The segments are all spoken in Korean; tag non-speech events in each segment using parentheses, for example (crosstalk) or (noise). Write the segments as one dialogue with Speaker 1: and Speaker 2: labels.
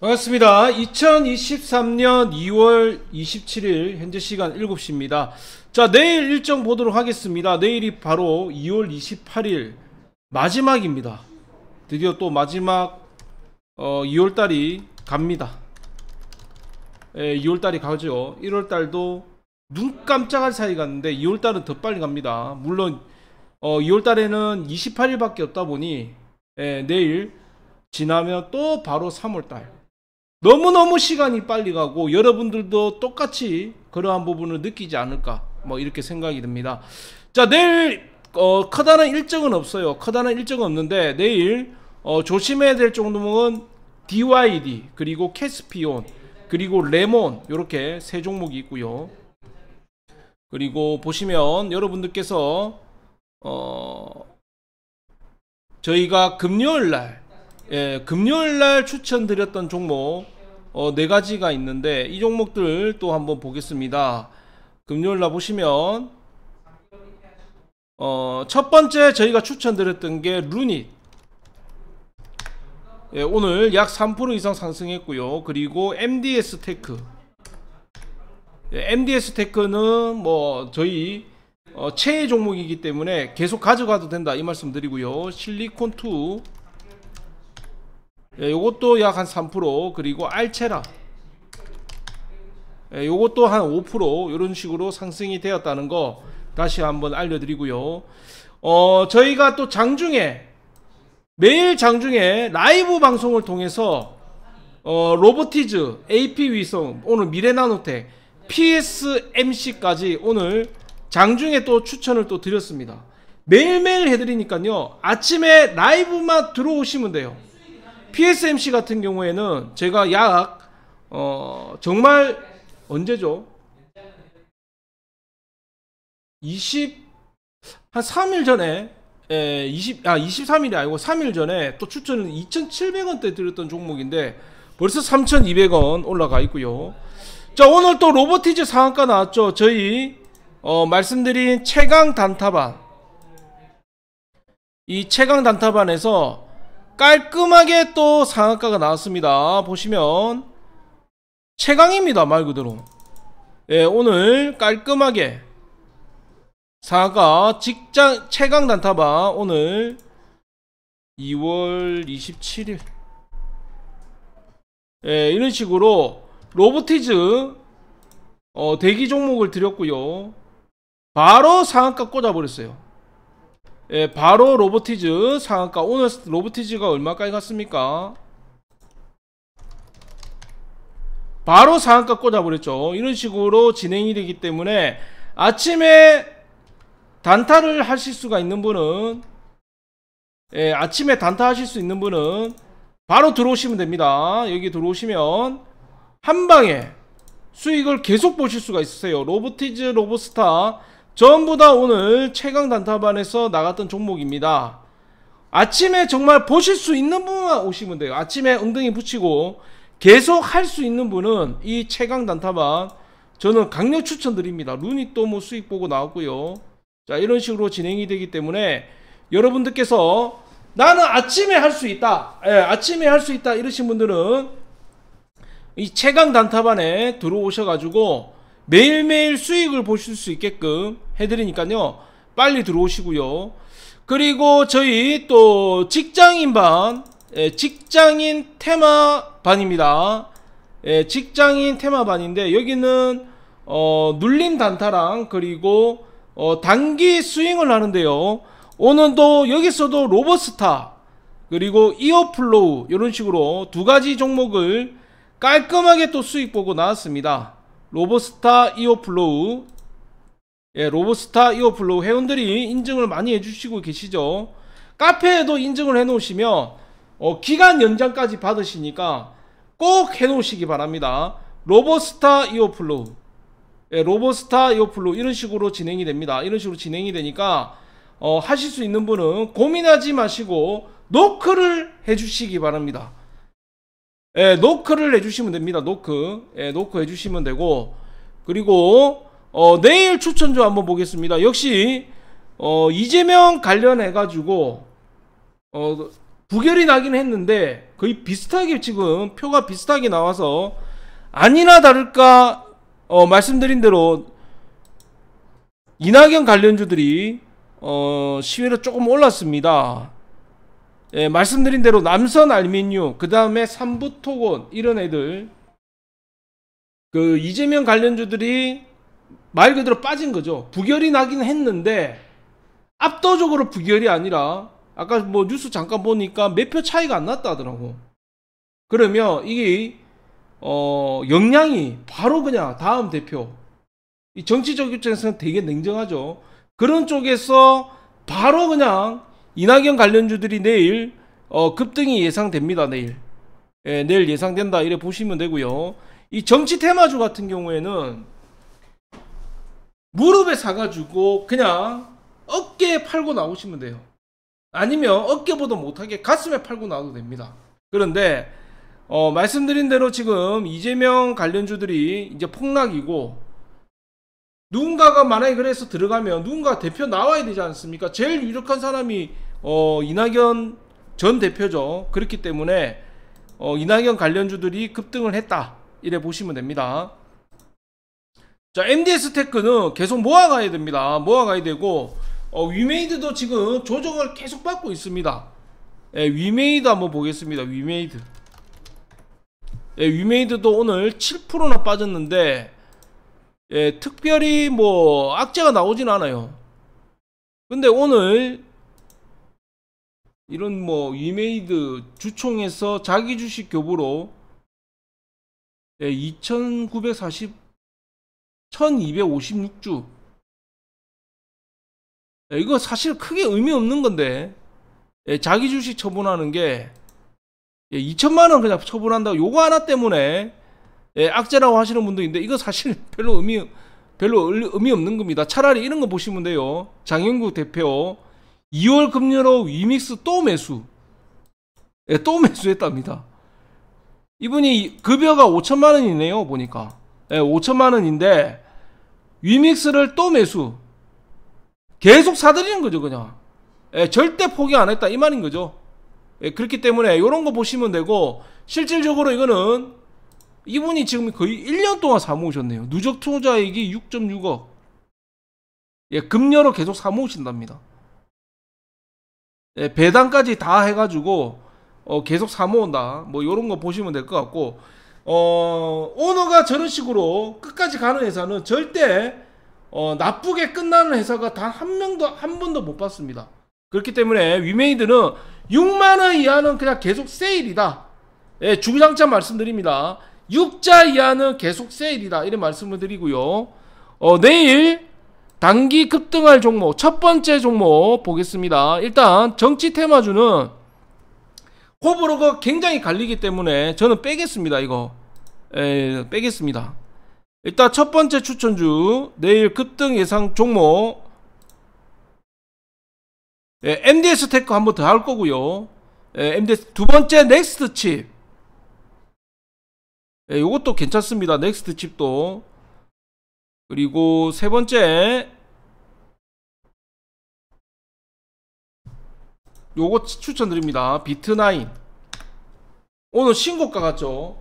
Speaker 1: 반갑습니다. 2023년 2월 27일 현재 시간 7시입니다. 자 내일 일정 보도록 하겠습니다. 내일이 바로 2월 28일 마지막입니다. 드디어 또 마지막 어, 2월달이 갑니다. 예, 2월달이 가죠. 1월달도 눈 깜짝할 사이 갔는데 2월달은 더 빨리 갑니다. 물론 어, 2월달에는 28일밖에 없다 보니 예, 내일 지나면 또 바로 3월달 너무너무 시간이 빨리 가고 여러분들도 똑같이 그러한 부분을 느끼지 않을까 뭐 이렇게 생각이 듭니다. 자 내일 어, 커다란 일정은 없어요. 커다란 일정은 없는데 내일 어, 조심해야 될 종목은 DYD 그리고 캐스피온 그리고 레몬 이렇게 세 종목이 있고요. 그리고 보시면 여러분들께서 어, 저희가 금요일 날 예, 금요일 날 추천드렸던 종목 어, 네 가지가 있는데 이 종목들 또 한번 보겠습니다. 금요일 날 보시면 어, 첫 번째 저희가 추천드렸던 게 루닛. 예, 오늘 약 3% 이상 상승했고요. 그리고 MDS 테크. 예, MDS 테크는 뭐 저희 어, 최애 종목이기 때문에 계속 가져가도 된다 이 말씀 드리고요. 실리콘2 예, 요것도 약 한 3% 그리고 알체라 예, 요것도 한5% 이런 식으로 상승이 되었다는 거 다시 한번 알려드리고요 어 저희가 또 장중에 매일 장중에 라이브 방송을 통해서 어, 로보티즈, AP위성, 오늘 미래나노텍, PSMC까지 오늘 장중에 또 추천을 또 드렸습니다 매일매일 해드리니까요 아침에 라이브만 들어오시면 돼요 PSMC 같은 경우에는 제가 약 어, 정말 언제죠? 20, 한 3일 전에, 에, 예, 20, 아, 23일이 아니고 3일 전에 또 추천을 2,700원대 드렸던 종목인데 벌써 3,200원 올라가 있고요. 자, 오늘 또 로보티즈 상한가 나왔죠. 저희, 어, 말씀드린 최강 단타반. 이 최강 단타반에서 깔끔하게 또 상한가가 나왔습니다 보시면 최강입니다 말 그대로 예, 오늘 깔끔하게 사가 직장 최강 단타방 오늘 2월 27일 예, 이런 식으로 로보티즈 어, 대기 종목을 드렸고요 바로 상한가 꽂아버렸어요 예, 바로 로보티즈 상한가 오늘 로보티즈가 얼마까지 갔습니까? 바로 상한가 꽂아버렸죠 이런 식으로 진행이 되기 때문에 아침에 단타를 하실 수가 있는 분은 예, 아침에 단타 하실 수 있는 분은 바로 들어오시면 됩니다 여기 들어오시면 한방에 수익을 계속 보실 수가 있으세요 로보티즈 로보스타 전부 다 오늘 최강 단타반에서 나갔던 종목입니다. 아침에 정말 보실 수 있는 분만 오시면 돼요. 아침에 엉덩이 붙이고 계속 할 수 있는 분은 이 최강 단타반 저는 강력 추천드립니다. 룬이 또뭐 수익 보고 나왔고요. 자 이런 식으로 진행이 되기 때문에 여러분들께서 나는 아침에 할 수 있다. 예, 아침에 할 수 있다 이러신 분들은 이 최강 단타반에 들어오셔가지고 매일매일 수익을 보실 수 있게끔 해드리니까요 빨리 들어오시고요 그리고 저희 또 직장인반 예, 직장인 테마반입니다 예, 직장인 테마반인데 여기는 어, 눌림 단타랑 그리고 어, 단기 스윙을 하는데요 오늘도 여기서도 로버스타 그리고 이어플로우 이런 식으로 두 가지 종목을 깔끔하게 또 수익 보고 나왔습니다 로보스타 이오플로우 예, 로보스타 이오플로우 회원들이 인증을 많이 해주시고 계시죠 카페에도 인증을 해놓으시면 어, 기간 연장까지 받으시니까 꼭 해놓으시기 바랍니다 로보스타 이오플로우 예, 로보스타 이오플로우 이런 식으로 진행이 됩니다 이런 식으로 진행이 되니까 어, 하실 수 있는 분은 고민하지 마시고 노크를 해주시기 바랍니다 예, 노크를 해주시면 됩니다. 노크. 예, 노크 해주시면 되고. 그리고, 어, 내일 추천조 한번 보겠습니다. 역시, 어, 이재명 관련해가지고, 어, 부결이 나긴 했는데, 거의 비슷하게 지금 표가 비슷하게 나와서, 아니나 다를까, 어, 말씀드린 대로, 이낙연 관련주들이, 어, 시위를 조금 올랐습니다. 예, 말씀드린 대로 남선 알민유, 그 다음에 삼부토곤 이런 애들 그 이재명 관련주들이 말 그대로 빠진 거죠. 부결이 나긴 했는데 압도적으로 부결이 아니라 아까 뭐 뉴스 잠깐 보니까 몇 표 차이가 안 났다 하더라고. 그러면 이게 어역량이 바로 그냥 다음 대표 이 정치적 입장에서는 되게 냉정하죠. 그런 쪽에서 바로 그냥 이낙연 관련주들이 내일 어, 급등이 예상됩니다. 내일. 예, 내일 예상된다. 이래 보시면 되고요. 이 정치 테마주 같은 경우에는 무릎에 사가지고 그냥 어깨에 팔고 나오시면 돼요. 아니면 어깨보다 못하게 가슴에 팔고 나와도 됩니다. 그런데 어, 말씀드린 대로 지금 이재명 관련주들이 이제 폭락이고 누군가가 만약에 그래서 들어가면 누군가 대표 나와야 되지 않습니까? 제일 유력한 사람이 어, 이낙연 전 대표죠. 그렇기 때문에 어, 이낙연 관련주들이 급등을 했다. 이래 보시면 됩니다. 자, MDS 테크는 계속 모아가야 됩니다. 모아가야 되고 어, 위메이드도 지금 조정을 계속 받고 있습니다. 예, 위메이드 한번 보겠습니다. 위메이드. 예, 위메이드도 오늘 7%나 빠졌는데 예, 특별히 뭐 악재가 나오진 않아요. 근데 오늘 이런 뭐 위메이드 주총에서 자기 주식 교부로 2940 예, 1256주 예, 이거 사실 크게 의미 없는 건데 예, 자기 주식 처분하는 게 2천만원 그냥 처분한다고 요거 하나 때문에 악재라고 하시는 분도 있는데 이거 사실 (laughs) 별로 의미 별로 의미 없는 겁니다 차라리 이런 거 보시면 돼요 장영구 대표 2월 금요로 위믹스 또 매수 예, 또 매수했답니다 이분이 급여가 5천만 원이네요 보니까 예, 5천만 원인데 위믹스를 또 매수 계속 사들이는 거죠 그냥 예, 절대 포기 안 했다 이 말인 거죠 예, 그렇기 때문에 이런 거 보시면 되고 실질적으로 이거는 이분이 지금 거의 1년 동안 사모으셨네요 누적 투자액이 6.6억 예, 금년로 계속 사모으신답니다 예, 배당까지 다 해가지고 어, 계속 사모은다 뭐 이런 거 보시면 될 것 같고 어, 오너가 저런 식으로 끝까지 가는 회사는 절대 어, 나쁘게 끝나는 회사가 단 한 명도 한 번도 못 봤습니다 그렇기 때문에 위메이드는 6만원 이하는 그냥 계속 세일이다 예, 주구장차 말씀드립니다 6자 이하는 계속 세일이다 이런 말씀을 드리고요 어, 내일 단기 급등할 종목 첫 번째 종목 보겠습니다. 일단 정치 테마주는 호불호가 굉장히 갈리기 때문에 저는 빼겠습니다. 이거 에, 예, 빼겠습니다. 일단 첫 번째 추천주 내일 급등 예상 종목 예, MDS 테크 한번 더 할 거고요. 예, MDS 두 번째 넥스트 칩. 예, 이것도 괜찮습니다. 넥스트 칩도 그리고 세 번째 요거 추천드립니다. 비트나인 오늘 신고가 같죠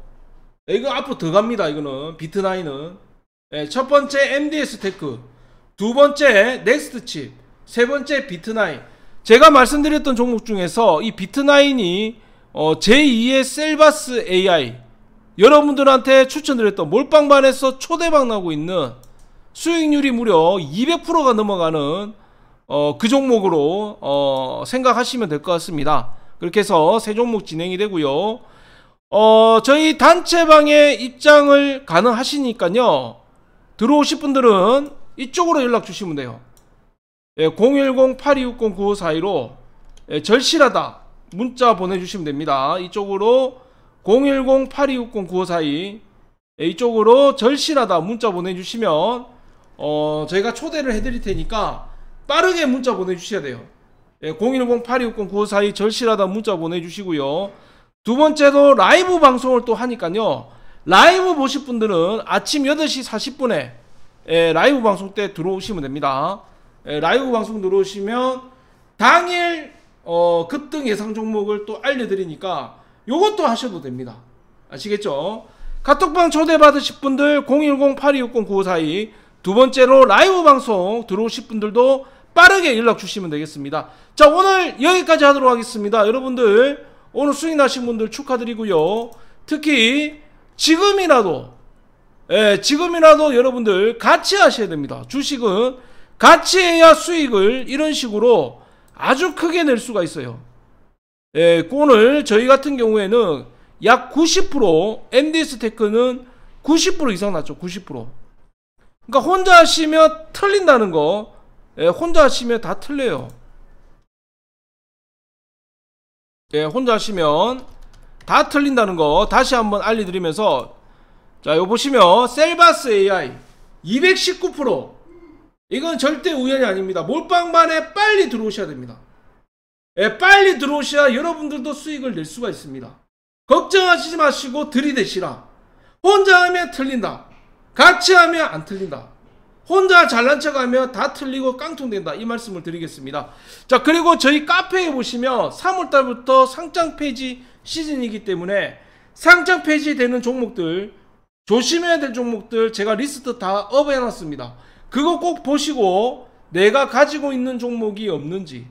Speaker 1: 이거 앞으로 더 갑니다. 이거는 비트나인은 네, 첫 번째 MDS 테크 두 번째 넥스트 칩, 세 번째 비트나인 제가 말씀드렸던 종목 중에서 이 비트나인이 어, 제2의 셀바스 AI 여러분들한테 추천드렸던 몰빵반에서 초대박 나고 있는 수익률이 무려 200%가 넘어가는 어, 그 종목으로 어, 생각하시면 될 것 같습니다. 그렇게 해서 세 종목 진행이 되고요. 어, 저희 단체방에 입장을 가능하시니까요. 들어오실 분들은 이쪽으로 연락 주시면 돼요. 예, 010-8260-9542로 예, 절실하다 문자 보내주시면 됩니다. 이쪽으로 010-8260-9542 예, 이쪽으로 절실하다 문자 보내주시면 어 저희가 초대를 해드릴 테니까 빠르게 문자 보내주셔야 돼요 예, 010-8260-9542 절실하다 문자 보내주시고요 두 번째도 라이브 방송을 또 하니까요 라이브 보실 분들은 아침 8시 40분에 예, 라이브 방송 때 들어오시면 됩니다 예, 라이브 방송 들어오시면 당일 어, 급등 예상 종목을 또 알려드리니까 요것도 하셔도 됩니다 아시겠죠? 카톡방 초대받으실 분들 010-8260-9542두 번째로 라이브 방송 들어오실 분들도 빠르게 연락 주시면 되겠습니다. 자 오늘 여기까지 하도록 하겠습니다. 여러분들 오늘 수익 나신 분들 축하드리고요. 특히 지금이라도 예, 지금이라도 여러분들 같이 하셔야 됩니다. 주식은 같이 해야 수익을 이런 식으로 아주 크게 낼 수가 있어요. 예, 오늘 저희 같은 경우에는 약 90% MDS 테크는 90% 이상 났죠. 90%. 그러니까 혼자 하시면 틀린다는 거 예, 혼자 하시면 다 틀려요 예, 혼자 하시면 다 틀린다는 거 다시 한번 알려드리면서 자이 보시면 셀바스 AI 219% 이건 절대 우연이 아닙니다 몰빵만에 빨리 들어오셔야 됩니다 예, 빨리 들어오셔야 여러분들도 수익을 낼 수가 있습니다 걱정하시지 마시고 들이대시라 혼자 하면 틀린다 같이 하면 안 틀린다. 혼자 잘난 척하면 다 틀리고 깡통된다. 이 말씀을 드리겠습니다. 자 그리고 저희 카페에 보시면 3월달부터 상장 페이지 시즌이기 때문에 상장 페이지 되는 종목들 조심해야 될 종목들 제가 리스트 다 업해놨습니다. 그거 꼭 보시고 내가 가지고 있는 종목이 없는지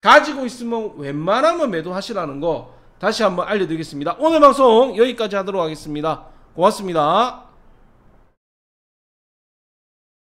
Speaker 1: 가지고 있으면 웬만하면 매도하시라는 거 다시 한번 알려드리겠습니다. 오늘 방송 여기까지 하도록 하겠습니다. 고맙습니다.